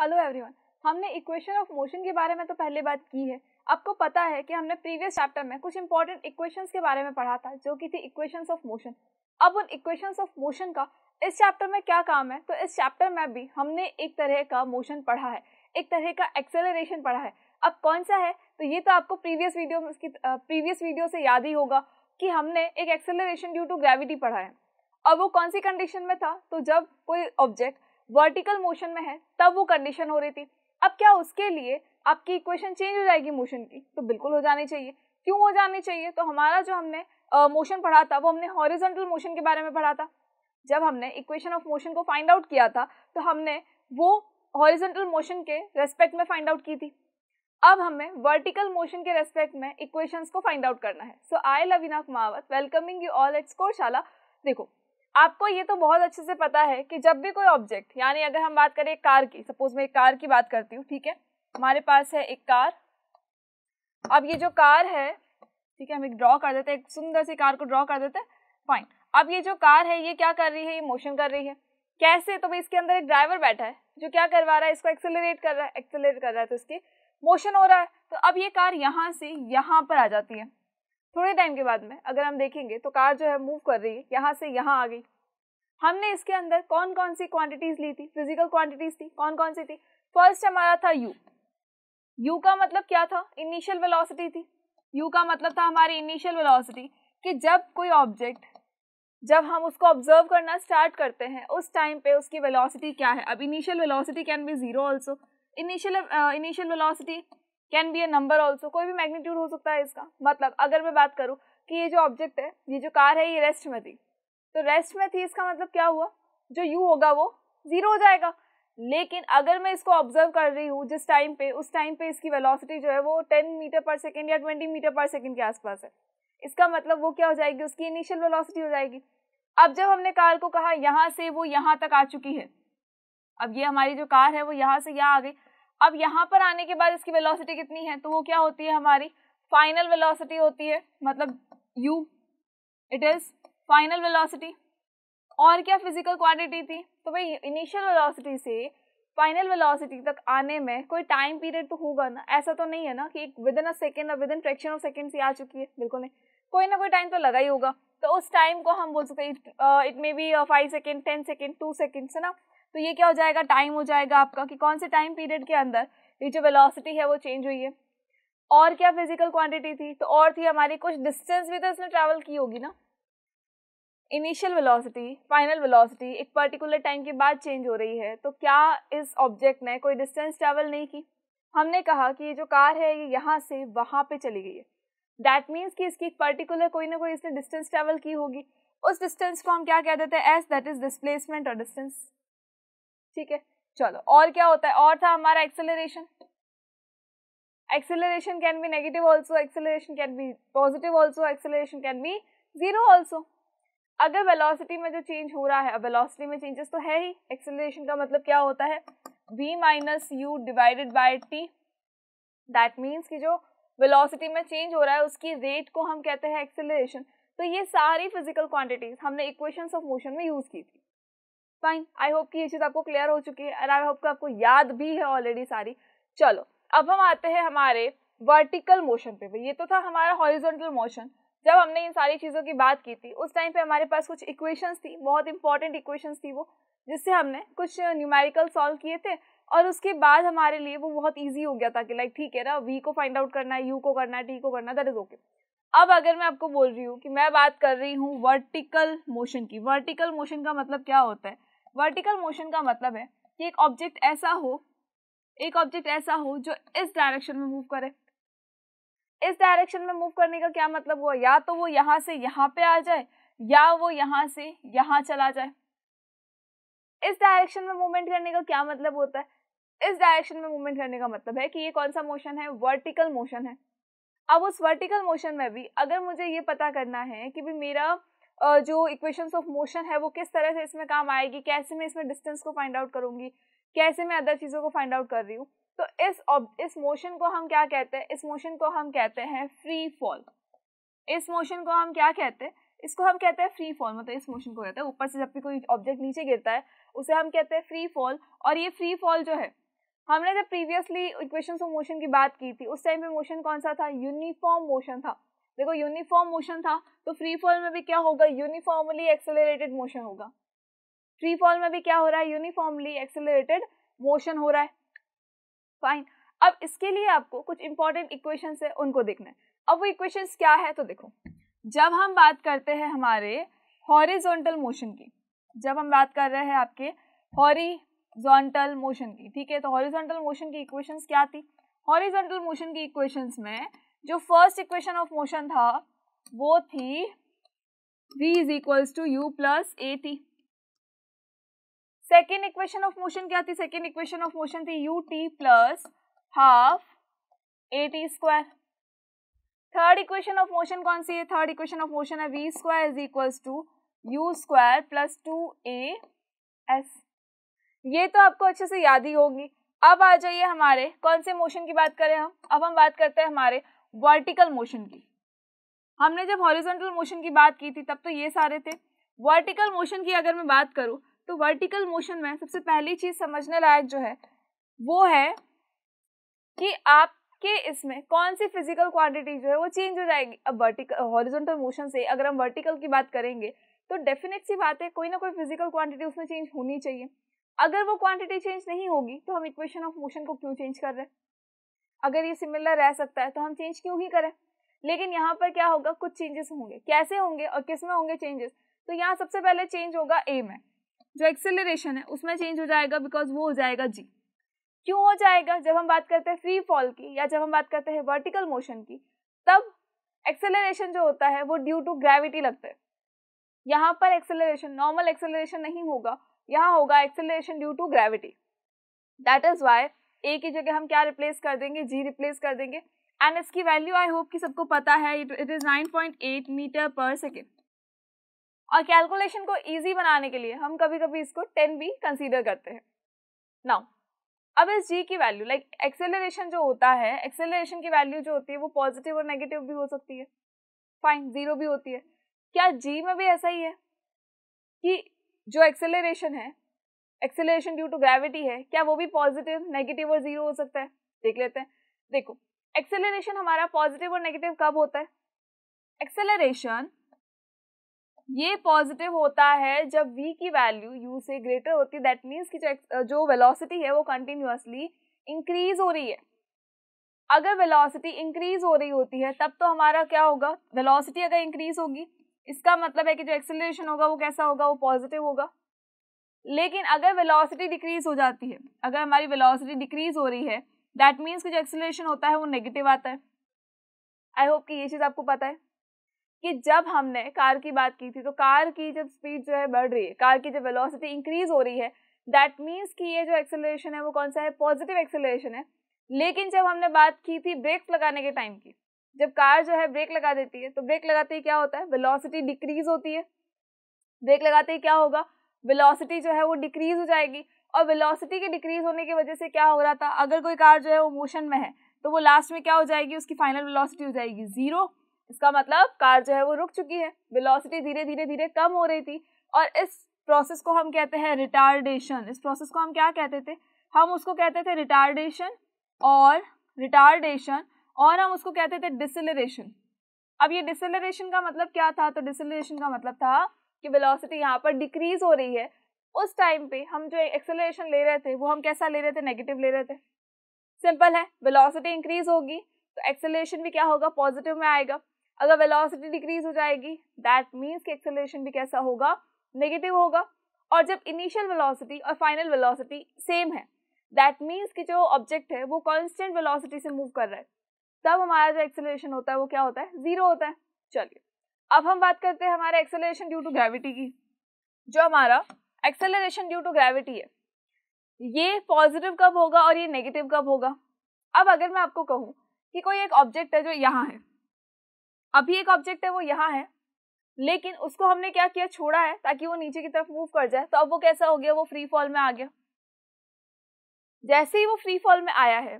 Hello everyone हमने equation of motion के बारे में तो पहले बात की है आपको पता है कि हमने प्रीवियस चैप्टर में कुछ इंपॉर्टेंट इक्वेशंस के बारे में पढ़ा था जो कि थी इक्वेशंस ऑफ मोशन अब उन इक्वेशंस ऑफ मोशन का इस चैप्टर में क्या काम है तो इस चैप्टर में भी हमने एक तरह का मोशन पढ़ा है एक तरह का एक्सेलरेशन पढ़ा है अब कौन सा है तो ये तो आपको प्रीवियस वीडियो में उसकी प्रीवियस वीडियो से याद ही होगा कि हमने एक एक्सेलरेशन ड्यू टू ग्रेविटी पढ़ा है और वो कौन सी कंडीशन में था तो जब कोई ऑब्जेक्ट वर्टिकल मोशन में है तब वो कंडीशन हो रही थी अब क्या उसके लिए आपकी इक्वेशन चेंज हो जाएगी मोशन की तो बिल्कुल हो जानी चाहिए क्यों हो जानी चाहिए तो हमारा जो हमने मोशन uh, पढ़ा था वो हमने हॉरिजेंटल मोशन के बारे में पढ़ा था जब हमने इक्वेशन ऑफ मोशन को फाइंड आउट किया था तो हमने वो हॉरिजेंटल मोशन के रेस्पेक्ट में फाइंड आउट की थी अब हमें वर्टिकल मोशन के रेस्पेक्ट में इक्वेशंस को फाइंड आउट करना है सो आई लव इनाफ मावत welcoming you all at Scoreshala देखो आपको ये तो बहुत अच्छे से पता है कि जब भी कोई ऑब्जेक्ट यानी अगर हम बात करें कार की सपोज मैं एक कार की बात करती हूँ ठीक है हमारे पास है एक कार अब ये जो कार है ठीक है हम एक ड्रॉ कर देते हैं एक सुंदर सी कार को ड्रॉ कर देते हैं फाइन अब ये जो कार है ये क्या कर रही है ये मोशन कर रही है कैसे तो भाई इसके अंदर एक ड्राइवर बैठा है जो क्या करवा रहा है इसको एक्सेलरेट कर रहा है एक्सेलरेट कर रहा है तो इसकी मोशन हो रहा है तो अब ये कार यहाँ से यहाँ पर आ जाती है थोड़े टाइम के बाद में अगर हम देखेंगे तो कार जो है मूव कर रही है यहाँ से यहाँ आ गई हमने इसके अंदर कौन कौन सी क्वांटिटीज ली थी फिजिकल क्वांटिटीज थी कौन कौन सी थी फर्स्ट हमारा था यू यू का मतलब क्या था इनिशियल वेलोसिटी थी यू का मतलब था हमारी इनिशियल वेलोसिटी कि जब कोई ऑब्जेक्ट जब हम उसको ऑब्जर्व करना स्टार्ट करते हैं उस टाइम पे उसकी वेलोसिटी क्या है अब initial velocity can be zero also initial initial velocity can be a number also कोई भी मैग्नीट्यूड हो सकता है इसका मतलब अगर मैं बात करूँ कि ये जो ऑब्जेक्ट है ये जो कार है ये रेस्ट में थी तो रेस्ट में थी इसका मतलब क्या हुआ जो यू होगा वो ज़ीरो हो जाएगा लेकिन अगर मैं इसको ऑब्जर्व कर रही हूँ जिस टाइम पे उस टाइम पे इसकी वेलोसिटी जो है वो टेन मीटर पर सेकेंड या ट्वेंटी मीटर पर सेकेंड के आसपास है इसका मतलब वो क्या हो जाएगी उसकी इनिशियल वेलोसिटी हो जाएगी अब जब हमने कार को कहा यहाँ से वो यहाँ तक आ चुकी है अब ये हमारी जो कार है वो यहाँ से यहाँ आ गई अब यहाँ पर आने के बाद इसकी वेलोसिटी कितनी है तो वो क्या होती है हमारी फाइनल वेलोसिटी होती है मतलब u it is final velocity और क्या फिजिकल क्वांटिटी थी तो भाई इनिशियल वेलोसिटी से फाइनल वेलोसिटी तक आने में कोई टाइम पीरियड तो होगा ना ऐसा तो नहीं है ना कि विद इन अ सेकेंड और within fraction of second से आ चुकी है बिल्कुल नहीं कोई ना कोई टाइम तो लगा ही होगा तो उस टाइम को हम बोल सकते हैं it may be five second ten second two seconds है ना तो ये क्या हो जाएगा टाइम हो जाएगा आपका कि कौन से टाइम पीरियड के अंदर ये जो वेलोसिटी है वो चेंज हुई है और क्या फिजिकल क्वांटिटी थी तो और थी हमारी कुछ डिस्टेंस भी तो इसने ट्रैवल की होगी ना इनिशियल वेलोसिटी फाइनल वेलोसिटी एक पर्टिकुलर टाइम के बाद चेंज हो रही है तो क्या इस ऑब्जेक्ट ने कोई डिस्टेंस ट्रैवल नहीं की हमने कहा कि ये जो कार है ये यहाँ से वहाँ पे चली गई है दैट मीन्स कि इसकी एक पर्टिकुलर कोई ना कोई इसने डिस्टेंस ट्रैवल की होगी उस डिस्टेंस को हम क्या कह देते हैं एस दैट इज डिस्प्लेसमेंट और डिस्टेंस ठीक है चलो और क्या होता है और था हमारा acceleration acceleration can be negative also acceleration can be positive also acceleration can be zero also अगर वेलोसिटी में जो चेंज हो रहा है वेलोसिटी में चेंजेस तो है ही एक्सेलरेशन का मतलब क्या होता है v minus u divided by t that means कि जो वेलोसिटी में चेंज हो रहा है उसकी रेट को हम कहते हैं एक्सेलरेशन तो ये सारी फिजिकल क्वांटिटीज हमने इक्वेशंस ऑफ मोशन में यूज़ की थी फाइन आई होप कि ये चीज़ आपको क्लियर हो चुकी है एंड आई होप कि आपको याद भी है ऑलरेडी सारी चलो अब हम आते हैं हमारे वर्टिकल मोशन पे ये तो था हमारा हॉरिजॉन्टल मोशन जब हमने इन सारी चीज़ों की बात की थी उस टाइम पे हमारे पास कुछ इक्वेशंस थी बहुत इंपॉर्टेंट इक्वेशंस थी वो जिससे हमने कुछ न्यूमेरिकल सॉल्व किए थे और उसके बाद हमारे लिए वो बहुत ईजी हो गया था कि लाइक ठीक है ना वी को फाइंड आउट करना है यू को करना है टी को करना है दैट इज ओके अब अगर मैं आपको बोल रही हूँ कि मैं बात कर रही हूँ वर्टिकल मोशन की वर्टिकल मोशन का मतलब क्या होता है वर्टिकल मोशन का मतलब है कि एक ऑब्जेक्ट ऐसा हो एक ऑब्जेक्ट ऐसा हो जो इस डायरेक्शन में मूव करे इस डायरेक्शन में मूव करने का क्या मतलब हुआ या तो वो यहाँ से यहाँ पे आ जाए या वो यहाँ से यहाँ चला जाए इस डायरेक्शन में मूवमेंट करने का क्या मतलब होता है इस डायरेक्शन में मूवमेंट करने का मतलब है कि ये कौन सा मोशन है वर्टिकल मोशन है अब उस वर्टिकल मोशन में भी अगर मुझे ये पता करना है कि भी मेरा जो इक्वेशंस ऑफ मोशन है वो किस तरह से इसमें काम आएगी कैसे मैं इसमें डिस्टेंस को फाइंड आउट करूँगी कैसे मैं अदर चीज़ों को फाइंड आउट कर रही हूँ तो इस इस मोशन को हम क्या कहते हैं इस मोशन को हम कहते हैं फ्री फॉल इस मोशन को हम क्या कहते हैं इसको हम कहते हैं फ्री फॉल मतलब इस मोशन को कहते हैं ऊपर से जब भी कोई ऑब्जेक्ट नीचे गिरता है उसे हम कहते हैं फ्री फॉल और ये फ्री फॉल जो है हमने जब प्रीवियसली इक्वेशंस ऑफ मोशन की बात की थी उस टाइम पे मोशन कौन सा था यूनिफॉर्म मोशन था देखो यूनिफॉर्म मोशन था तो फ्री फॉल में भी क्या होगा यूनिफॉर्मली एक्सेलरेटेड मोशन होगा फ्री फॉल में भी क्या हो रहा है यूनिफॉर्मली एक्सेलरेटेड मोशन हो रहा है फाइन अब इसके लिए आपको कुछ इंपॉर्टेंट इक्वेशन है उनको देखना है अब वो इक्वेशन क्या है तो देखो जब हम बात करते हैं हमारे हॉरिजोंटल मोशन की जब हम बात कर रहे हैं आपके हॉरिजॉन्टल मोशन की ठीक है तो हॉरिजोंटल मोशन की इक्वेशंस क्या थी हॉरिजोंटल मोशन की इक्वेशंस में जो फर्स्ट इक्वेशन ऑफ मोशन था वो थी v is equals to u plus a t second equation of motion क्या थी सेकेंड इक्वेशन ऑफ मोशन थी u t plus half a t square third equation of motion कौन सी है third equation of motion है v square is equals to u square plus two a s ये तो आपको अच्छे से याद ही होगी अब आ जाइए हमारे कौन से मोशन की बात करें हम अब हम बात करते हैं हमारे वर्टिकल मोशन की हमने जब हॉरिजॉन्टल मोशन की बात की थी तब तो ये सारे थे वर्टिकल मोशन की अगर मैं बात करूँ तो वर्टिकल मोशन में सबसे पहली चीज़ समझने लायक जो है वो है कि आपके इसमें कौन सी फिजिकल क्वांटिटी जो है वो चेंज हो जाएगी अब वर्टिकल हॉरिजॉन्टल मोशन से अगर हम वर्टिकल की बात करेंगे तो डेफिनेट सी बात है कोई ना कोई फिजिकल क्वांटिटी उसमें चेंज होनी चाहिए अगर वो क्वांटिटी चेंज नहीं होगी तो हम इक्वेशन ऑफ मोशन को क्यों चेंज कर रहे हैं अगर ये सिमिलर रह सकता है तो हम चेंज क्यों ही करें लेकिन यहाँ पर क्या होगा कुछ चेंजेस होंगे कैसे होंगे और किस में होंगे चेंजेस तो यहाँ सबसे पहले चेंज होगा ए में जो एक्सेलरेशन है उसमें चेंज हो जाएगा बिकॉज वो हो जाएगा जी क्यों हो जाएगा जब हम बात करते हैं फ्री फॉल की या जब हम बात करते हैं वर्टिकल मोशन की तब एक्सेलरेशन जो होता है वो ड्यू टू ग्रेविटी लगता है यहाँ पर एक्सेलरेशन नॉर्मल एक्सेलरेशन नहीं होगा यहाँ होगा acceleration due to gravity that is why a की जगह हम क्या रिप्लेस कर देंगे जी रिप्लेस कर देंगे एंड इसकी वैल्यू आई होप कि सबको पता है it is nine point eight metre per second और कैलकुलेशन को ईजी बनाने के लिए हम कभी कभी इसको टेन भी कंसिडर करते हैं नाउ अब इस जी की वैल्यू लाइक एक्सेलरेशन जो होता है एक्सेलरेशन की वैल्यू जो होती है वो पॉजिटिव और नेगेटिव भी हो सकती है फाइन जीरो भी होती है क्या जी में भी ऐसा ही है कि जो एक्सेलरेशन है एक्सेलेशन ड्यू टू ग्रेविटी है क्या वो भी पॉजिटिव नेगेटिव और जीरो हो सकता है देख लेते हैं देखो एक्सेलरेशन हमारा पॉजिटिव और नेगेटिव कब होता है एक्सेलरेशन ये पॉजिटिव होता है जब v की वैल्यू u से ग्रेटर होती है दैट मीन्स कि जो जो वेलोसिटी है वो कंटिन्यूसली इंक्रीज हो रही है अगर वेलोसिटी इंक्रीज हो रही होती है तब तो हमारा क्या होगा वेलोसिटी अगर इंक्रीज होगी इसका मतलब है कि जो एक्सेलरेशन होगा वो कैसा होगा वो पॉजिटिव होगा लेकिन अगर वेलोसिटी डिक्रीज हो जाती है अगर हमारी वेलोसिटी डिक्रीज हो रही है दैट मीन्स कि जो एक्सेलरेशन होता है वो नेगेटिव आता है आई होप कि ये चीज़ आपको पता है कि जब हमने कार की बात की थी तो कार की जब स्पीड जो है बढ़ रही है कार की जब वेलोसिटी इंक्रीज हो रही है दैट मीन्स कि ये जो एक्सेलरेशन है वो कौन सा है पॉजिटिव एक्सेलरेशन है लेकिन जब हमने बात की थी ब्रेक लगाने के टाइम की जब कार जो है ब्रेक लगा देती है तो ब्रेक लगाते ही क्या होता है वेलोसिटी डिक्रीज होती है ब्रेक लगाते ही क्या होगा वेलोसिटी जो है वो डिक्रीज हो जाएगी और वेलोसिटी के डिक्रीज होने की वजह से क्या हो रहा था अगर कोई कार जो है वो मोशन में है तो वो लास्ट में क्या हो जाएगी उसकी फाइनल वेलोसिटी हो जाएगी ज़ीरो इसका मतलब कार जो है वो रुक चुकी है वेलोसिटी धीरे धीरे धीरे कम हो रही थी और इस प्रोसेस को हम कहते हैं रिटार्डेशन इस प्रोसेस को हम क्या कहते थे हम उसको कहते थे रिटार्डेशन और रिटार्डेशन और हम उसको कहते थे डिसलरेशन अब ये डिसलरेशन का मतलब क्या था तो डिसलरेशन का मतलब था कि वेलोसिटी यहाँ पर डिक्रीज हो रही है उस टाइम पे हम जो एक्सेलरेशन ले रहे थे वो हम कैसा ले रहे थे नेगेटिव ले रहे थे सिंपल है वेलोसिटी इंक्रीज होगी तो एक्सेलरेशन भी क्या होगा पॉजिटिव में आएगा अगर वेलोसिटी डिक्रीज हो जाएगी दैट मीन्स कि एक्सेलरेशन भी कैसा होगा नेगेटिव होगा और जब इनिशियल वेलोसिटी और फाइनल वेलोसिटी सेम है दैट मीन्स कि जो ऑब्जेक्ट है वो कॉन्स्टेंट वेलोसिटी से मूव कर रहा है तब हमारा जो एक्सेलरेशन होता है वो क्या होता है ज़ीरो होता है चलिए अब हम बात करते हैं हमारे एक्सेलरेशन ड्यू टू ग्रेविटी की जो हमारा एक्सेलरेशन ड्यू टू ग्रेविटी है ये पॉजिटिव कब होगा और ये नेगेटिव कब होगा अब अगर मैं आपको कहूँ कि कोई एक ऑब्जेक्ट है जो यहाँ है अभी एक ऑब्जेक्ट है वो यहाँ है लेकिन उसको हमने क्या किया छोड़ा है ताकि वो नीचे की तरफ मूव कर जाए तो अब वो कैसा हो गया वो फ्री फॉल में आ गया जैसे ही वो फ्री फॉल में आया है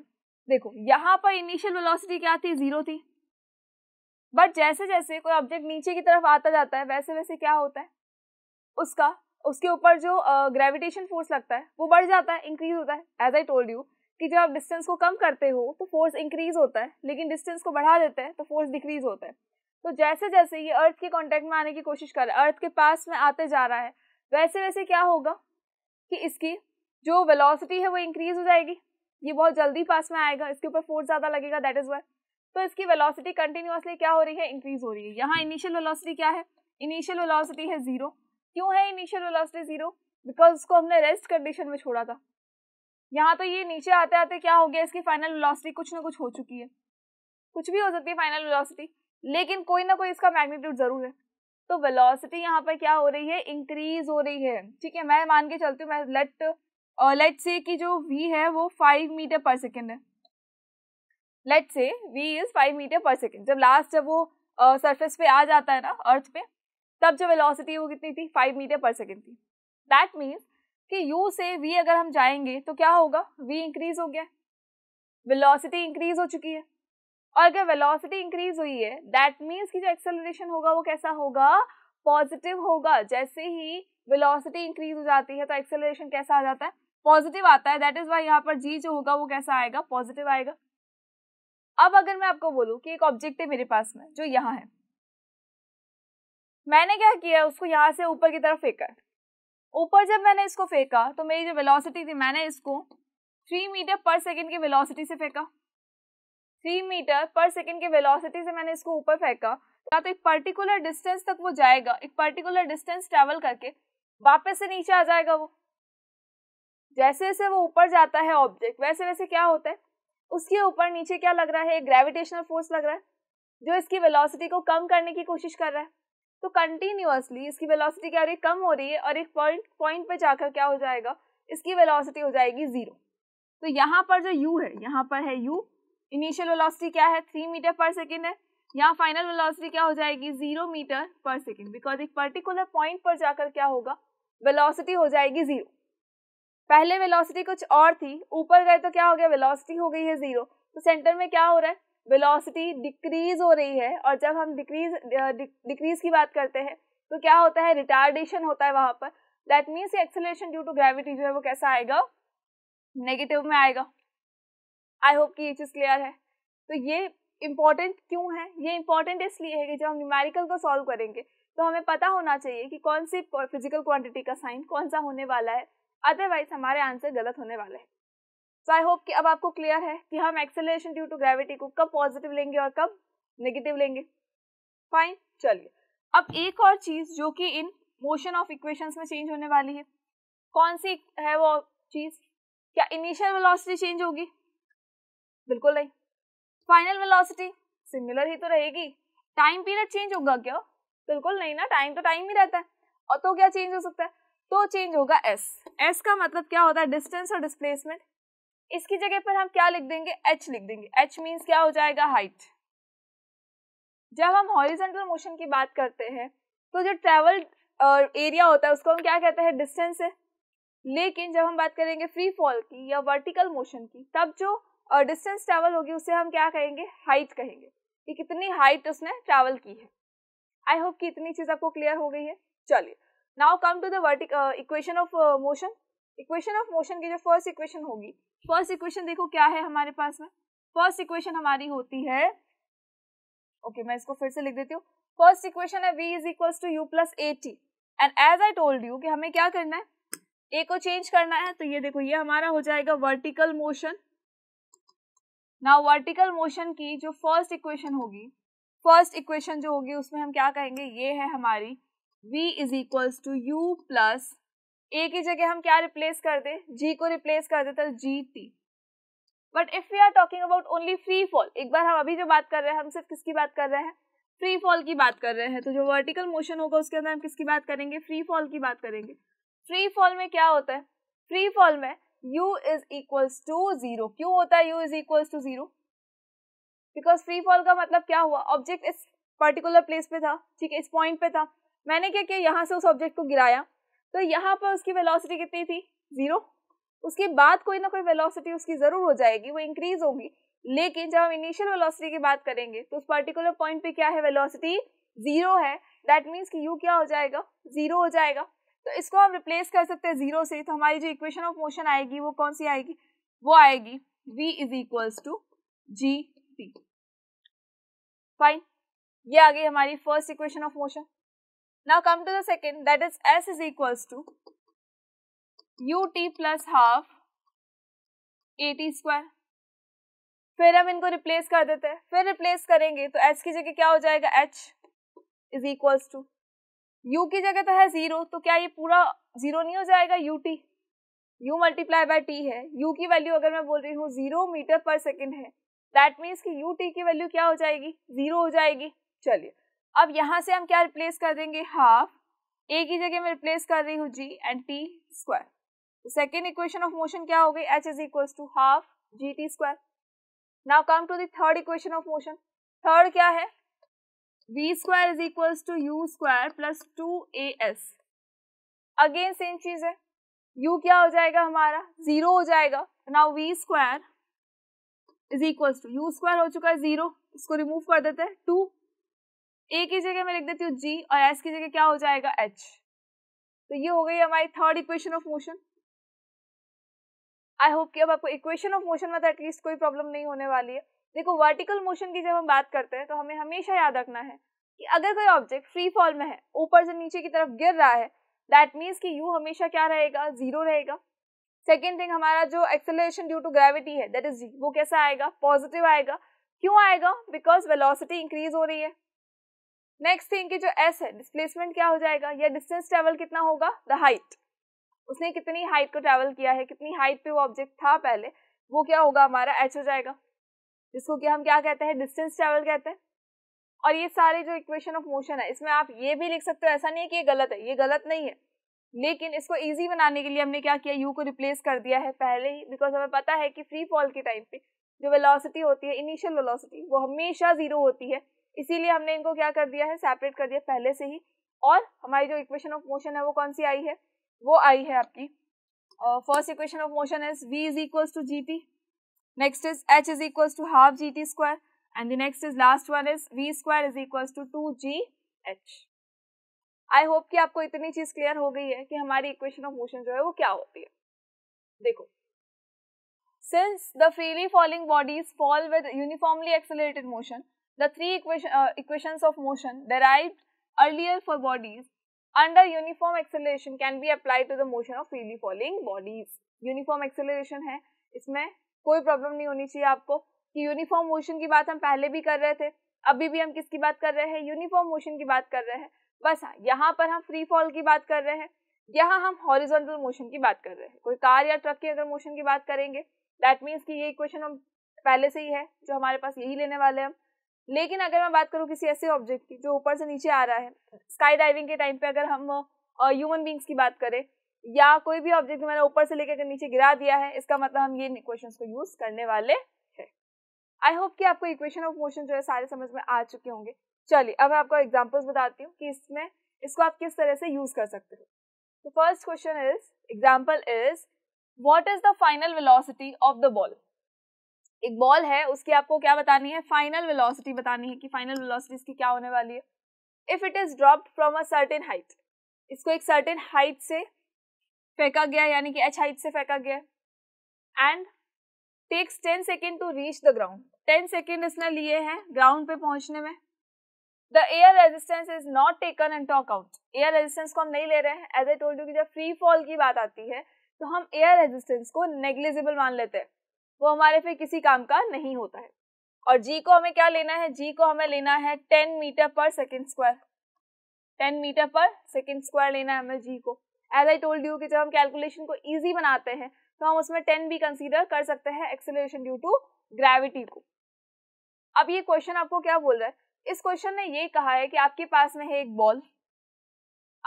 देखो यहाँ पर इनिशियल वेलोसिटी क्या थी जीरो थी बट जैसे जैसे कोई ऑब्जेक्ट नीचे की तरफ आता जाता है वैसे वैसे क्या होता है उसका उसके ऊपर जो ग्रेविटेशन फोर्स लगता है वो बढ़ जाता है इंक्रीज होता है एज आई टोल्ड यू कि जब आप डिस्टेंस को कम करते हो तो फोर्स इंक्रीज होता है लेकिन डिस्टेंस को बढ़ा देते हैं तो फोर्स डिक्रीज होता है तो जैसे जैसे ये अर्थ के कॉन्टेक्ट में आने की कोशिश कर रहा है अर्थ के पास में आते जा रहा है वैसे वैसे क्या होगा कि इसकी जो वेलोसिटी है वो इंक्रीज हो जाएगी ये बहुत जल्दी पास में आएगा इसके ऊपर फोर्स ज़्यादा लगेगा दैट इज़ वाई तो इसकी वेलोसिटी कंटिन्यूसली क्या हो रही है इंक्रीज हो रही है यहाँ इनिशियल वेलोसिटी क्या है इनिशियल वेलोसिटी है जीरो क्यों है इनिशियल वेलोसिटी जीरो बिकॉज उसको हमने रेस्ट कंडीशन में छोड़ा था यहाँ तो ये नीचे आते आते क्या हो गया इसकी फाइनल वेलोसिटी कुछ ना कुछ हो चुकी है कुछ भी हो सकती है फाइनल वेलोसिटी लेकिन कोई ना कोई इसका मैग्नीट्यूड जरूर है तो वेलोसिटी यहाँ पर क्या हो रही है इंक्रीज हो रही है ठीक है मैं मान के चलती हूँ मैं लेट लेट से कि जो वी है वो फाइव मीटर पर सेकेंड है let's say v is five metre per second जब लास्ट जब वो सरफेस uh, पे आ जाता है ना अर्थ पे तब जो वेलोसिटी वो कितनी थी फाइव मीटर पर सेकेंड थी दैट मीन्स कि यू से वी अगर हम जाएंगे तो क्या होगा वी इंक्रीज हो गया वेलोसिटी इंक्रीज हो चुकी है और अगर वेलोसिटी इंक्रीज हुई है दैट मीन्स कि जो एक्सेलरेशन होगा वो कैसा होगा पॉजिटिव होगा जैसे ही वेलोसिटी इंक्रीज हो जाती है तो एक्सेलरेशन कैसा आ जाता है पॉजिटिव आता है दैट इज वाई यहाँ पर जी जो होगा वो कैसा आएगा पॉजिटिव आएगा अब अगर मैं आपको बोलूँ कि एक ऑब्जेक्ट है मेरे पास में जो यहाँ है मैंने क्या किया उसको यहाँ से ऊपर की तरफ फेंका ऊपर जब मैंने इसको फेंका तो मेरी जो वेलोसिटी थी मैंने इसको थ्री मीटर पर सेकेंड की वेलोसिटी से फेंका थ्री मीटर पर सेकेंड की वेलोसिटी से मैंने इसको ऊपर फेंका या तो एक पर्टिकुलर डिस्टेंस तक वो जाएगा एक पर्टिकुलर डिस्टेंस ट्रेवल करके वापस से नीचे आ जाएगा वो जैसे जैसे वो ऊपर जाता है ऑब्जेक्ट वैसे वैसे क्या होता है उसके ऊपर नीचे क्या लग रहा है ग्रेविटेशनल फोर्स लग रहा है जो इसकी वेलोसिटी को कम करने की कोशिश कर रहा है तो कंटिन्यूसली इसकी वेलोसिटी क्या हो रही है कम हो रही है और एक पॉइंट पॉइंट पे जाकर क्या हो जाएगा इसकी वेलोसिटी हो जाएगी जीरो तो यहाँ पर जो यू है यहाँ पर है यू इनिशियल वेलोसिटी क्या है थ्री मीटर पर सेकेंड है यहाँ फाइनल वेलोसिटी क्या हो जाएगी zero metre per second because एक पर्टिकुलर पॉइंट पर जाकर क्या होगा वेलोसिटी हो जाएगी जीरो पहले वेलोसिटी कुछ और थी ऊपर गए तो क्या हो गया वेलोसिटी हो गई है जीरो तो सेंटर में क्या हो रहा है वेलोसिटी डिक्रीज हो रही है और जब हम डिक्रीज डिक्रीज की बात करते हैं तो क्या होता है रिटार्डेशन होता है वहां पर that means acceleration due to gravity जो है वो कैसा आएगा नेगेटिव में आएगा आई होप कि ये चीज़ क्लियर है तो ये इम्पॉर्टेंट क्यों है ये इम्पॉर्टेंट इसलिए है कि जब हम न्यूमेरिकल को सॉल्व करेंगे तो हमें पता होना चाहिए कि कौन सी फिजिकल क्वांटिटी का साइन कौन सा होने वाला है अदरवाइज हमारे आंसर गलत होने वाले हैं सो आई होप कि अब आपको क्लियर है कि हम एक्सेलरेशन ड्यू टू ग्रेविटी को कब पॉजिटिव लेंगे और कब नेगेटिव लेंगे फाइन चलिए अब एक और चीज जो कि इन मोशन ऑफ इक्वेशंस में चेंज होने वाली है कौन सी है वो चीज क्या इनिशियल वेलोसिटी चेंज होगी बिल्कुल नहीं फाइनल वेलोसिटी सिमिलर ही तो रहेगी टाइम पीरियड चेंज होगा क्या बिल्कुल नहीं ना टाइम तो टाइम ही रहता है और तो क्या चेंज हो सकता है तो चेंज होगा एस एस का मतलब क्या होता है डिस्टेंस और डिस्प्लेसमेंट इसकी जगह पर हम क्या लिख देंगे एच लिख देंगे एच मीन्स क्या हो जाएगा हाइट जब हम हॉरिजेंटल मोशन की बात करते हैं तो जो ट्रेवल एरिया होता है उसको हम क्या कहते हैं डिस्टेंस है लेकिन जब हम बात करेंगे फ्री फॉल की या वर्टिकल मोशन की तब जो डिस्टेंस ट्रैवल होगी उसे हम क्या कहेंगे हाइट कहेंगे कि कितनी हाइट उसने ट्रैवल की है आई होप कि इतनी चीज़ आपको क्लियर हो गई है चलिए now come to vertical equation of motion equation of motion की जो फर्स्ट इक्वेशन होगी फर्स्ट इक्वेशन देखो क्या है हमारे पास में फर्स्ट इक्वेशन हमारी होती है ओके okay, मैं इसको फिर से लिख देती हूँ फर्स्ट इक्वेशन है v is equals to u plus a t and as I told you कि हमें क्या करना है a को चेंज करना है तो ये देखो ये हमारा हो जाएगा vertical motion now vertical motion की जो फर्स्ट इक्वेशन होगी फर्स्ट इक्वेशन जो होगी उसमें हम क्या कहेंगे ये है हमारी v is equals to u plus a की जगह हम क्या रिप्लेस कर दे जी को रिप्लेस कर दे तो g t but if we are talking about only free fall एक बार हम अभी जो बात कर रहे हैं हम सिर्फ किसकी बात कर रहे हैं फ्री फॉल की बात कर रहे हैं तो जो वर्टिकल मोशन होगा उसके अंदर हम किसकी बात करेंगे फ्री फॉल की बात करेंगे फ्री फॉल में क्या होता है फ्री फॉल में u is equals to zero क्यों होता है u is equals to zero because free fall का मतलब क्या हुआ ऑब्जेक्ट इस पर्टिकुलर प्लेस पे था ठीक है इस पॉइंट पे था मैंने क्या किया यहाँ से उस ऑब्जेक्ट को गिराया तो यहाँ पर उसकी वेलोसिटी कितनी थी ज़ीरो उसके बाद कोई ना कोई वेलोसिटी उसकी ज़रूर हो जाएगी वो इंक्रीज होगी लेकिन जब हम इनिशियल वेलोसिटी की बात करेंगे तो उस पर्टिकुलर पॉइंट पे क्या है वेलोसिटी ज़ीरो है दैट मीन्स कि यू क्या हो जाएगा ज़ीरो हो जाएगा तो इसको हम रिप्लेस कर सकते हैं ज़ीरो से तो हमारी जो इक्वेशन ऑफ मोशन आएगी वो कौन सी आएगी वो आएगी v is equals to g t fine ये आ गई हमारी first equation of motion Now come to the second that is S is equals to ut plus half at square. फिर हम इनको रिप्लेस कर देते हैं फिर रिप्लेस करेंगे तो h की जगह क्या हो जाएगा h is equals to u की जगह तो है जीरो तो क्या ये पूरा जीरो नहीं हो जाएगा ut t u multiply by t है u की वैल्यू अगर मैं बोल रही हूँ जीरो मीटर पर सेकेंड है दैट मीन्स कि ut की वैल्यू क्या हो जाएगी जीरो हो जाएगी चलिए अब यहाँ से हम क्या रिप्लेस कर देंगे हाफ ए की जगह मैं रिप्लेस कर रही हूँ जी एंड टी स्क्वायर तो सेकेंड इक्वेशन ऑफ मोशन क्या हो गई h is equal to half g t square now come to third equation of motion third क्या है v square is equal to u square plus two a s again same चीज है u क्या हो जाएगा हमारा जीरो हो जाएगा now v square is equal to u square हो चुका है जीरो इसको रिमूव कर देते हैं टू ए की जगह मैं लिख देती हूँ जी और एस की जगह क्या हो जाएगा एच तो ये हो गई हमारी third equation of motion I hope कि अब आपको इक्वेशन ऑफ मोशन में तो एटलीस्ट कोई प्रॉब्लम नहीं होने वाली है देखो वर्टिकल मोशन की जब हम बात करते हैं तो हमें हमेशा याद रखना है कि अगर कोई ऑब्जेक्ट फ्री फॉल में है ऊपर से नीचे की तरफ गिर रहा है दैट मीन्स कि यू हमेशा क्या रहेगा जीरो रहेगा सेकेंड थिंग हमारा जो एक्सेलरेशन ड्यू टू ग्रेविटी है दैट इज वो कैसा आएगा पॉजिटिव आएगा क्यों आएगा बिकॉज वेलोसिटी इंक्रीज हो रही है नेक्स्ट थिंग की जो एस है डिस्प्लेसमेंट क्या हो जाएगा या डिस्टेंस ट्रेवल कितना होगा द हाइट उसने कितनी हाइट को ट्रैवल किया है कितनी हाइट पे वो ऑब्जेक्ट था पहले वो क्या होगा हमारा एच हो जाएगा जिसको कि हम क्या कहते हैं डिस्टेंस ट्रैवल कहते हैं और ये सारे जो इक्वेशन ऑफ मोशन है इसमें आप ये भी लिख सकते हो ऐसा नहीं है कि ये गलत है ये गलत नहीं है लेकिन इसको ईजी बनाने के लिए हमने क्या किया यू को रिप्लेस कर दिया है पहले ही बिकॉज हमें पता है कि फ्री फॉल के टाइम पे जो वेलोसिटी होती है इनिशियल वेलोसिटी वो हमेशा जीरो होती है इसीलिए हमने इनको क्या कर दिया है सेपरेट कर दिया पहले से ही और हमारी जो इक्वेशन ऑफ मोशन है वो कौन सी आई है वो आई है आपकी first equation of motion is v is equals to g t next is h is equals to half g t square and the next is last one is v square is equals to two g h I hope कि आपको इतनी चीज clear हो गई है कि हमारी equation of motion जो है वो क्या होती है देखो since the freely falling bodies fall with uniformly accelerated motion the three equation, uh, equations of motion derived earlier for bodies under uniform acceleration can be applied to the motion of freely falling bodies. Uniform acceleration है इसमें कोई problem नहीं होनी चाहिए आपको कि uniform motion की बात हम पहले भी कर रहे थे अभी भी हम किसकी baat kar rahe hain uniform motion ki baat kar rahe hain bas ha yahan par hum free fall ki baat kar rahe hain यहाँ हम हॉरिजॉन्टल मोशन की बात कर रहे हैं कोई कार या ट्रक की अगर मोशन की बात करेंगे दैट मीन्स कि ये इक्वेशन हम पहले से ही है जो हमारे पास यही लेने वाले हैं लेकिन अगर मैं बात करूँ किसी ऐसे ऑब्जेक्ट की जो ऊपर से नीचे आ रहा है स्काई डाइविंग के टाइम पे अगर हम ह्यूमन बींग्स की बात करें या कोई भी ऑब्जेक्ट मैंने ऊपर से लेकर नीचे गिरा दिया है इसका मतलब हम ये इक्वेशन को यूज करने वाले हैं आई होप कि आपको इक्वेशन ऑफ मोशन जो है सारे समझ में आ चुके होंगे चलिए अब मैं आपको एग्जाम्पल्स बताती हूँ कि इसमें इसको आप किस तरह से यूज कर सकते हो तो first question is example is what is the final velocity of the ball एक बॉल है उसकी आपको क्या बतानी है फाइनल वेलोसिटी बतानी है कि फाइनल वेलोसिटी इसकी क्या होने वाली है if it is dropped from a certain height इसको एक सर्टेन हाइट से फेंका गया यानी कि एच हाइट से फेंका गया and takes ten second to reach the ground ten second इसने लिए हैं ग्राउंड पे पहुंचने में the air resistance is not taken and talk out air resistance को हम नहीं ले रहे हैं एज ए टोल्ड यू कि जब फ्री फॉल की बात आती है तो हम एयर रेजिस्टेंस को नेग्लिजिबल मान लेते हैं वो हमारे फिर किसी काम का नहीं होता है और जी को हमें क्या लेना है जी को हमें लेना है ten metre per second square ten metre per second square लेना है हमें जी को एज आई टोल्ड यू कि जब हम कैलकुलेशन को ईजी बनाते हैं तो हम उसमें टेन भी कंसिडर कर सकते हैं एक्सेलरेशन ड्यू टू ग्रेविटी को अब ये क्वेश्चन आपको क्या बोल रहा है इस क्वेश्चन ने ये कहा है कि आपके पास में है एक बॉल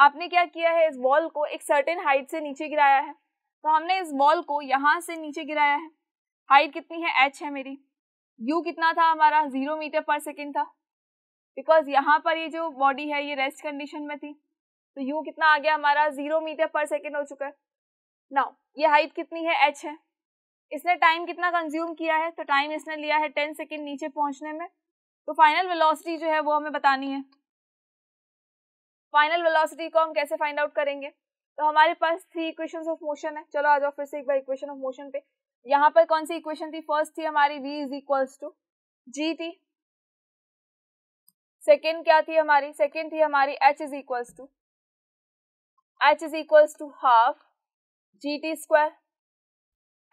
आपने क्या किया है इस बॉल को एक सर्टेन हाइट से नीचे गिराया है तो हमने इस बॉल को यहाँ से नीचे गिराया है हाइट कितनी है एच है मेरी यू कितना था हमारा जीरो मीटर पर सेकेंड था बिकॉज यहाँ पर ये जो बॉडी है ये रेस्ट कंडीशन में थी तो यू कितना आ गया हमारा जीरो मीटर पर सेकेंड हो चुका है नाउ ये हाइट कितनी है एच है इसने टाइम कितना कंज्यूम किया है तो टाइम इसने लिया है टेन सेकेंड नीचे पहुँचने में तो फाइनल वेलोसिटी जो है वो हमें बतानी है फाइनल वेलोसिटी को हम कैसे फाइंड आउट करेंगे तो हमारे पास थ्री इक्वेशंस ऑफ मोशन है चलो आ जाओ फिर से एक बार इक्वेशन ऑफ मोशन पे यहाँ पर कौन सी इक्वेशन थी फर्स्ट थी हमारी v is equals to g थी सेकेंड क्या थी हमारी सेकेंड थी हमारी h is equals to h is equals to half g t square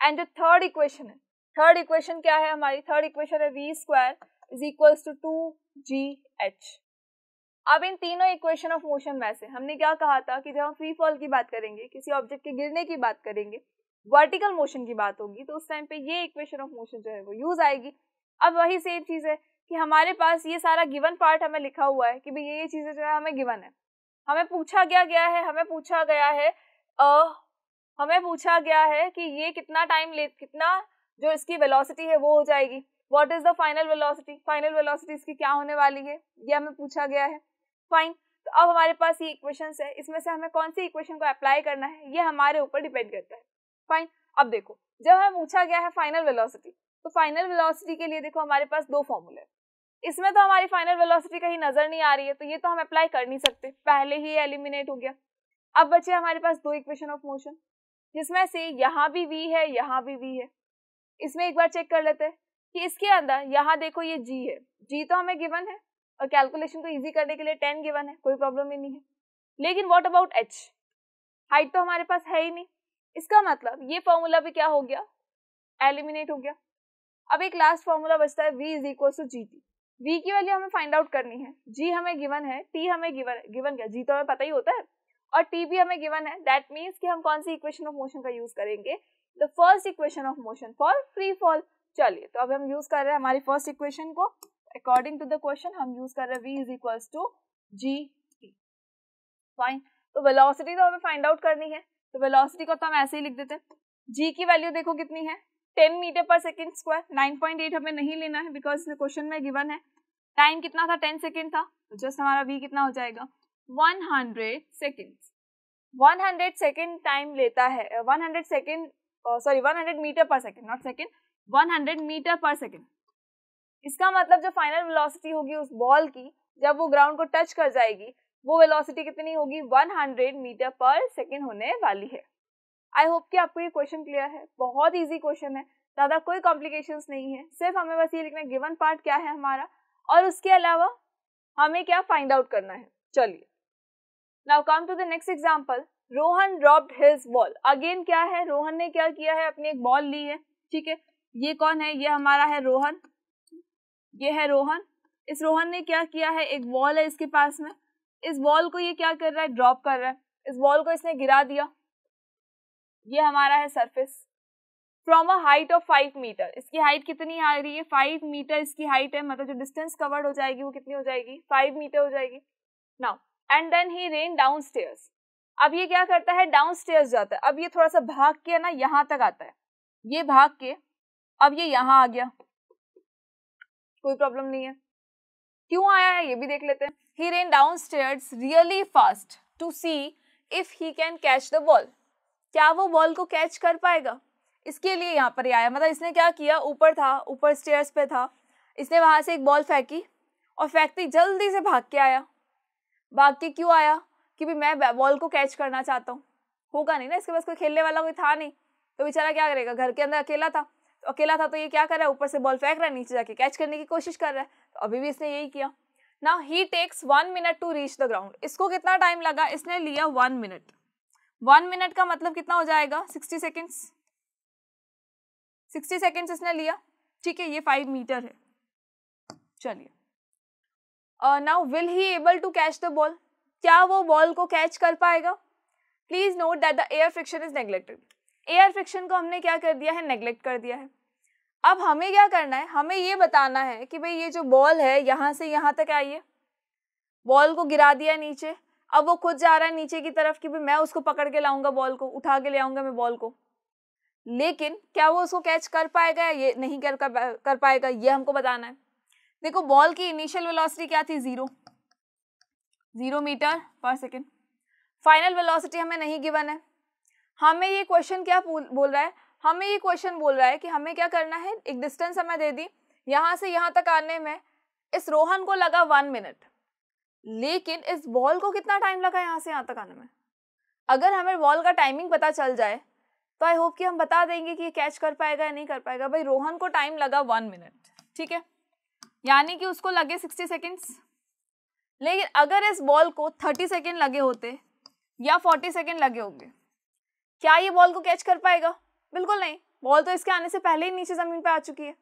and जो थर्ड इक्वेशन है थर्ड इक्वेशन क्या है हमारी थर्ड इक्वेशन है v square is equals to two g h अब इन तीनों इक्वेशन ऑफ मोशन में से हमने क्या कहा था कि जब हम फ्री फॉल की बात करेंगे किसी ऑब्जेक्ट के गिरने की बात करेंगे वर्टिकल मोशन की बात होगी तो उस टाइम पे ये इक्वेशन ऑफ मोशन जो है वो यूज आएगी अब वही सेम चीज़ है कि हमारे पास ये सारा गिवन पार्ट हमें लिखा हुआ है कि भाई ये ये चीज़ें जो है हमें गिवन है हमें पूछा गया गया है हमें पूछा गया है आ, हमें पूछा गया है कि ये कितना टाइम ले कितना जो इसकी वेलोसिटी है वो हो जाएगी what is the final velocity final velocity इसकी क्या होने वाली है ये हमें पूछा गया है फाइन तो अब हमारे पास ये इक्वेशंस है इसमें से हमें कौन सी इक्वेशन को अप्लाई करना है ये हमारे ऊपर डिपेंड करता है फाइन अब देखो जब हमें पूछा गया है फाइनल वेलोसिटी तो फाइनल वेलोसिटी के लिए देखो हमारे पास दो फॉर्मूले इसमें तो हमारी फाइनल वेलोसिटी कहीं नजर नहीं आ रही है तो ये तो हम अप्लाई कर नहीं सकते पहले ही एलिमिनेट हो गया अब बचे हमारे पास दो इक्वेशन ऑफ मोशन जिसमें से यहाँ भी वी है यहाँ भी वी है इसमें एक बार चेक कर लेते हैं कि इसके अंदर यहाँ देखो ये जी है जी तो हमें गिवन है और कैलकुलेशन को इजी करने के लिए टेन गिवन है कोई प्रॉब्लम ही नहीं है लेकिन वॉट अबाउट एच हाइट तो हमारे पास है ही नहीं इसका मतलब ये फॉर्मूला भी क्या हो गया एलिमिनेट हो गया अब एक लास्ट फॉर्मूला बचता है v is equal to g t v की वैल्यू हमें फाइंड आउट करनी है जी हमें गिवन है टी हमें गिवन गिवन क्या जी तो हमें पता ही होता है और टी भी हमें गिवन है दैट मीन्स कि हम कौन सी इक्वेशन ऑफ मोशन का यूज करेंगे the first equation of motion for free fall चलिए तो अब हम यूज कर रहे हैं हमारी फर्स्ट इक्वेशन को अकॉर्डिंग टू द क्वेश्चन हम यूज कर रहे हैं v is equal to g t fine तो वेलोसिटी तो हमें फाइंड आउट करनी है तो वेलोसिटी को तो हम ऐसे ही लिख देते हैं जी की वैल्यू देखो कितनी है ten metre per second square nine point eight हमें नहीं लेना है बिकॉज क्वेश्चन में गिवन है टाइम कितना था टेन सेकेंड था तो जस्ट हमारा वी कितना हो जाएगा one hundred second one hundred second time लेता है one hundred second sorry one hundred metre per second not second one hundred metre per second इसका मतलब जो फाइनल वेलोसिटी होगी उस बॉल की जब वो ग्राउंड को टच कर जाएगी वो वेलोसिटी कितनी होगी 100 मीटर पर सेकेंड होने वाली है आई होप कि आपको ये क्वेश्चन क्लियर है बहुत ईजी क्वेश्चन है ज़्यादा कोई कॉम्प्लिकेशंस नहीं है सिर्फ हमें बस ये लिखना है गिवन पार्ट क्या है हमारा और उसके अलावा हमें क्या फाइंड आउट करना है चलिए now come to the next example Rohan dropped his ball again क्या है रोहन ने क्या किया है अपनी एक बॉल ली है ठीक है ये कौन है ये हमारा है रोहन ये है रोहन इस रोहन ने क्या किया है एक बॉल है इसके पास में इस बॉल को ये क्या कर रहा है ड्रॉप कर रहा है इस बॉल को इसने गिरा दिया ये हमारा है surface from a height of five metre इसकी हाइट कितनी आ रही है फाइव मीटर इसकी हाइट है मतलब जो डिस्टेंस कवर्ड हो जाएगी वो कितनी हो जाएगी फाइव मीटर हो जाएगी now and then he ran downstairs अब ये क्या करता है डाउन स्टेयर्स जाता है अब ये थोड़ा सा भाग के ना यहाँ तक आता है ये भाग के अब ये यहाँ आ गया कोई प्रॉब्लम नहीं है क्यों आया है ये भी देख लेते हैं he ran downstairs really fast to see if he can catch the ball. क्या वो बॉल को कैच कर पाएगा इसके लिए यहाँ पर आया मतलब इसने क्या किया ऊपर था ऊपर स्टेयर्स पे था इसने वहाँ से एक बॉल फेंकी और फेंकती जल्दी से भाग के आया भाग के क्यों आया कि भी मैं बॉल को कैच करना चाहता हूँ होगा नहीं ना इसके पास कोई खेलने वाला कोई था नहीं तो बेचारा क्या करेगा घर के अंदर अकेला था तो अकेला था तो ये क्या कर रहा है ऊपर से बॉल फेंक रहा है नीचे जाके कैच करने की कोशिश कर रहा है तो अभी भी इसने यही किया now he takes one minute to reach the ground इसको कितना टाइम लगा इसने लिया वन मिनट वन मिनट का मतलब कितना हो जाएगा सिक्सटी सेकेंड्स सिक्सटी सेकेंड्स इसने लिया ठीक है ये फाइव मीटर है चलिए now will he able to catch the ball क्या वो बॉल को कैच कर पाएगा please note that the air friction is neglected air friction को हमने क्या कर दिया है नेग्लेक्ट कर दिया है अब हमें क्या करना है हमें ये बताना है कि भाई ये जो बॉल है यहाँ से यहाँ तक आइए बॉल को गिरा दिया नीचे अब वो खुद जा रहा है नीचे की तरफ कि भाई मैं उसको पकड़ के लाऊंगा बॉल को उठा के ले आऊंगा मैं बॉल को लेकिन क्या वो उसको कैच कर पाएगा ये नहीं कर कर पाएगा ये हमको बताना है देखो बॉल की इनिशियल वेलोसिटी क्या थी zero zero metre per second final velocity हमें नहीं गिवन है हमें ये क्वेश्चन क्या बोल रहा है हमें ये क्वेश्चन बोल रहा है कि हमें क्या करना है एक डिस्टेंस हमें दे दी यहाँ से यहाँ तक आने में इस रोहन को लगा वन मिनट लेकिन इस बॉल को कितना टाइम लगा यहाँ से यहाँ तक आने में अगर हमें बॉल का टाइमिंग पता चल जाए तो आई होप कि हम बता देंगे कि ये कैच कर पाएगा या नहीं कर पाएगा भाई रोहन को टाइम लगा वन मिनट ठीक है यानी कि उसको लगे सिक्सटी सेकेंड्स लेकिन अगर इस बॉल को थर्टी सेकेंड लगे होते या फोर्टी सेकेंड लगे होंगे क्या ये बॉल को कैच कर पाएगा बिल्कुल नहीं बॉल तो इसके आने से पहले ही नीचे ज़मीन पर आ चुकी है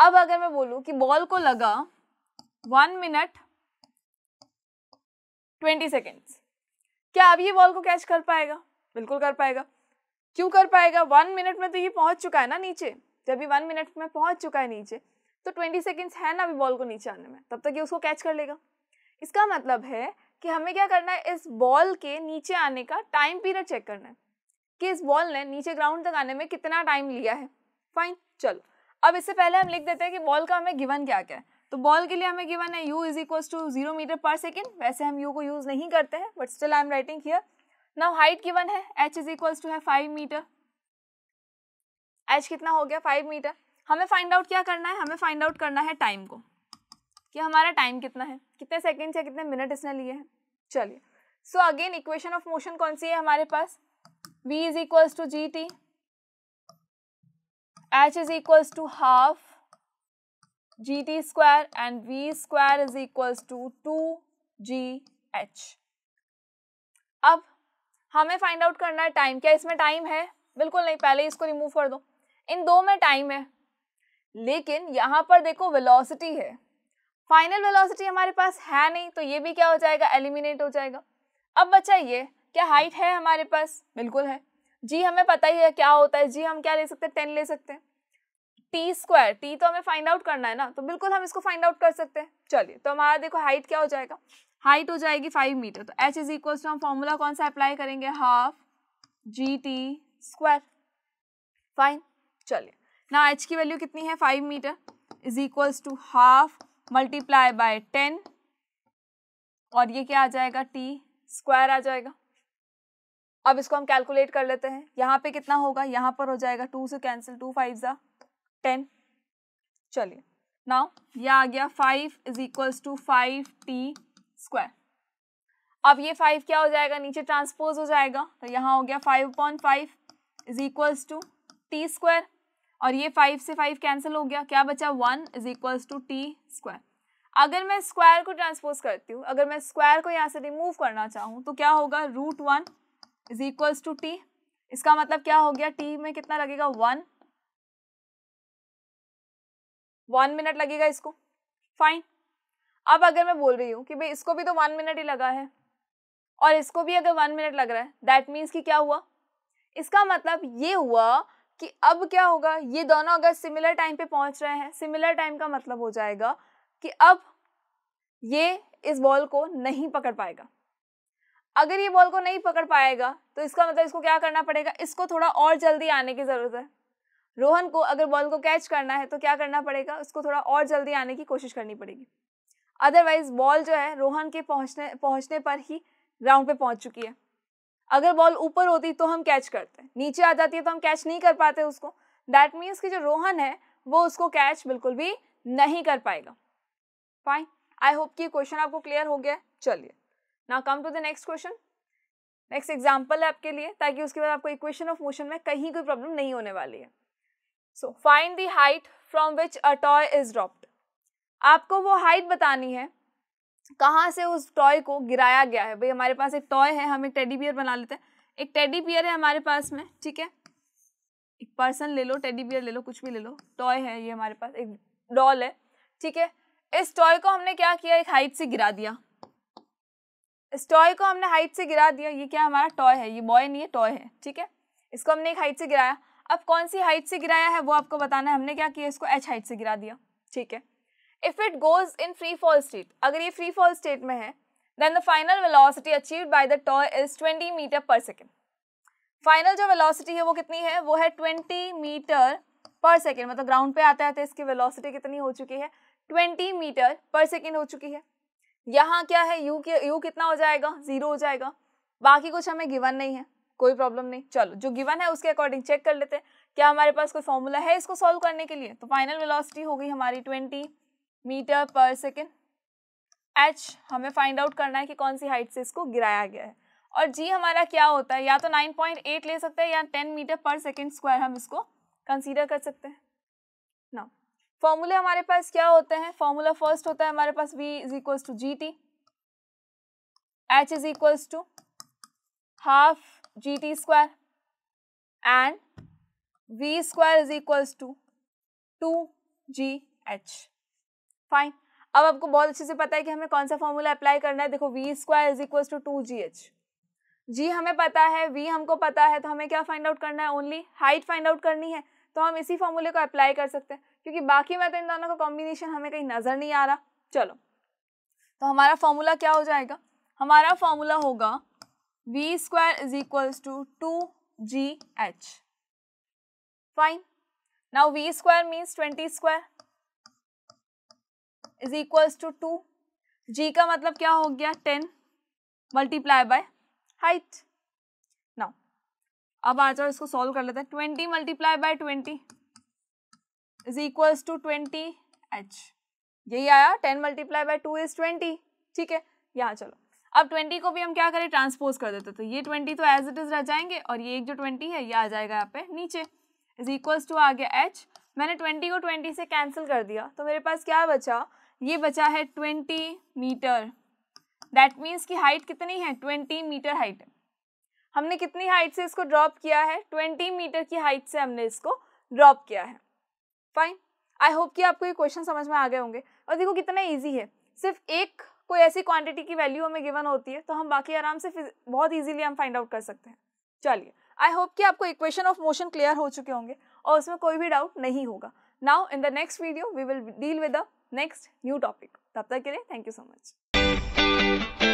अब अगर मैं बोलूँ कि बॉल को लगा वन मिनट ट्वेंटी सेकेंड्स क्या अब ये बॉल को कैच कर पाएगा बिल्कुल कर पाएगा क्यों कर पाएगा वन मिनट में तो ये पहुंच चुका है ना नीचे जब ये वन मिनट में पहुंच चुका है नीचे तो ट्वेंटी सेकेंड्स है ना अभी बॉल को नीचे आने में तब तक ये उसको कैच कर लेगा इसका मतलब है कि हमें क्या करना है इस बॉल के नीचे आने का टाइम पीरियड चेक करना है कि इस बॉल ने नीचे ग्राउंड तक आने में कितना टाइम लिया है फाइन चलो अब इससे पहले हम लिख देते हैं कि बॉल का हमें गिवन क्या क्या है तो बॉल के लिए हमें गिवन है u is equal to zero metre per second वैसे हम u को यूज़ नहीं करते हैं but still I am writing here now height given है h इज इक्वल टू है फाइव मीटर h कितना हो गया फाइव मीटर हमें फाइंड आउट क्या करना है हमें फाइंड आउट करना है टाइम को कि हमारा टाइम कितना है कितने सेकेंड्स या कितने मिनट इसने लिए हैं चलिए so again equation of motion कौन सी है हमारे पास v is equals to gt h is equals to half gt square and v square is equals to 2 2gh ab hame find out karna hai time kya isme time hai bilkul nahi pehle isko remove kar do in do mein time hai lekin yahan par dekho velocity hai final velocity हमारे पास है नहीं तो ये भी क्या हो जाएगा एलिमिनेट हो जाएगा अब बचा ये क्या हाइट है हमारे पास बिल्कुल है जी हमें पता ही है क्या होता है जी हम क्या ले सकते हैं टेन ले सकते हैं टी स्क्वायर टी तो हमें फाइंड आउट करना है ना तो बिल्कुल हम इसको फाइंड आउट कर सकते हैं चलिए तो हमारा देखो हाइट क्या हो जाएगा हाइट हो जाएगी फाइव मीटर तो एच इज इक्वल टू हम फॉर्मूला कौन सा अप्लाई करेंगे half g t square fine चलिए ना एच की वैल्यू कितनी है five metre is equals to half multiply by ten और ये क्या आ जाएगा टी स्क्वायर आ जाएगा अब इसको हम कैलकुलेट कर लेते हैं यहाँ पे कितना होगा यहाँ पर हो जाएगा टू से कैंसिल टू फाइव ज़ा टेन चलिए नाउ ये आ गया five is equals to five t square अब ये फाइव क्या हो जाएगा नीचे ट्रांसपोज हो जाएगा तो यहाँ हो गया five point five is equals to t square और ये फाइव से फाइव कैंसिल हो गया क्या बचा one is equals to t square अगर मैं स्क्वायर को ट्रांसपोज करती हूँ अगर मैं स्क्वायर को यहाँ से रिमूव करना चाहूँ तो क्या होगा root one is equals to t इसका मतलब क्या हो गया टी में कितना लगेगा वन वन मिनट लगेगा इसको फाइन अब अगर मैं बोल रही हूँ कि भाई इसको भी तो वन मिनट ही लगा है और इसको भी अगर वन मिनट लग रहा है दैट मीन्स कि क्या हुआ इसका मतलब ये हुआ कि अब क्या होगा ये दोनों अगर सिमिलर टाइम पे पहुंच रहे हैं सिमिलर टाइम का मतलब हो जाएगा कि अब ये इस बॉल को नहीं पकड़ पाएगा अगर ये बॉल को नहीं पकड़ पाएगा तो इसका मतलब इसको क्या करना पड़ेगा इसको थोड़ा और जल्दी आने की ज़रूरत है रोहन को अगर बॉल को कैच करना है तो क्या करना पड़ेगा उसको थोड़ा और जल्दी आने की कोशिश करनी पड़ेगी अदरवाइज बॉल जो है रोहन के पहुंचने पहुंचने पर ही ग्राउंड पे पहुंच चुकी है अगर बॉल ऊपर होती तो हम कैच करते नीचे आ जाती है तो हम कैच नहीं कर पाते उसको दैट मीन्स कि जो रोहन है वो उसको कैच बिल्कुल भी नहीं कर पाएगा फाइन आई होप कि क्वेश्चन आपको क्लियर हो गया चलिए ना come to the next question next example है आपके लिए ताकि उसके बाद आपको इक्वेशन ऑफ मोशन में कहीं कोई प्रॉब्लम नहीं होने वाली है so find the height from which a toy is dropped आपको वो हाइट बतानी है कहाँ से उस टॉय को गिराया गया है भाई हमारे पास एक टॉय है हम एक टेडी बियर बना लेते हैं एक टेडी बियर है हमारे पास में ठीक है एक पर्सन ले लो टेडी बियर ले लो कुछ भी ले लो टॉय है ये हमारे पास एक डॉल है ठीक है इस टॉय को हमने क्या किया एक हाइट से गिरा दिया इस टॉय को हमने हाइट से गिरा दिया ये क्या हमारा टॉय है ये बॉय नहीं है टॉय है ठीक है इसको हमने एक हाइट से गिराया अब कौन सी हाइट से गिराया है वो आपको बताना है हमने क्या किया इसको एच हाइट से गिरा दिया ठीक है if it goes in free fall state अगर ये फ्री फॉल स्टेट में है then the final velocity achieve by the toy is twenty metre per second final जो वेलासिटी है वो कितनी है वो है ट्वेंटी मीटर पर सेकेंड मतलब ग्राउंड पे आते आते इसकी वेलासिटी कितनी हो चुकी है ट्वेंटी मीटर पर सेकेंड हो चुकी है यहाँ क्या है यू के यू कितना हो जाएगा जीरो हो जाएगा बाकी कुछ हमें गिवन नहीं है कोई प्रॉब्लम नहीं चलो जो गिवन है उसके अकॉर्डिंग चेक कर लेते हैं क्या हमारे पास कोई फॉर्मूला है इसको सॉल्व करने के लिए तो फाइनल वेलोसिटी होगी हमारी twenty metre per second h हमें फाइंड आउट करना है कि कौन सी हाइट से इसको गिराया गया है और जी हमारा क्या होता है या तो 9.8 ले सकते हैं या 10 मीटर पर सेकेंड स्क्वायर हम इसको कंसीडर कर सकते हैं ना फॉर्मूले हमारे पास क्या होते हैं फॉर्मूला फर्स्ट होता है हमारे पास v is equals to g t h is equals to half g t square and v square is equals to two g h fine अब आपको बहुत अच्छे से पता है कि हमें कौन सा फॉर्मूला अप्लाई करना है देखो v square is equals to two g h g हमें पता है वी हमको पता है तो हमें क्या फाइंड आउट करना है ओनली हाइट फाइंड आउट करनी है तो हम इसी फॉर्मूले को अप्लाई कर सकते हैं क्योंकि बाकी मैं तो इन दोनों का कॉम्बिनेशन हमें कहीं नज़र नहीं आ रहा चलो तो हमारा फॉर्मूला क्या हो जाएगा हमारा फॉर्मूला होगा v square is equals to two g h fine now v square means twenty square is equals to two g का मतलब क्या हो गया ten multiply by height now अब आ जाओ इसको सॉल्व कर लेते हैं twenty multiply by twenty is equal to twenty h यही आया ten multiply by two is twenty ठीक है यहाँ चलो अब ट्वेंटी को भी हम क्या करें ट्रांसपोज कर देते तो ये ट्वेंटी तो एज इट इज़ रह जाएंगे और ये एक जो ट्वेंटी है ये आ जाएगा यहाँ पे नीचे इज इक्वल्स टू आ गया एच मैंने ट्वेंटी को ट्वेंटी से कैंसिल कर दिया तो मेरे पास क्या बचा ये बचा है ट्वेंटी मीटर दैट मीन्स की हाइट कितनी है ट्वेंटी मीटर हाइट है हमने कितनी हाइट से इसको ड्रॉप किया है ट्वेंटी मीटर की हाइट से हमने इसको ड्रॉप किया है फाइन आई होप कि आपको ये क्वेश्चन समझ में आ गए होंगे और देखो कितना ईजी है सिर्फ एक कोई ऐसी क्वांटिटी की वैल्यू हमें गिवन होती है तो हम बाकी आराम से बहुत ईजिली हम फाइंड आउट कर सकते हैं चलिए आई होप कि आपको इक्वेशन ऑफ मोशन क्लियर हो चुके होंगे और उसमें कोई भी डाउट नहीं होगा now in the next video we will deal with the next new topic तब तक के लिए थैंक यू सो मच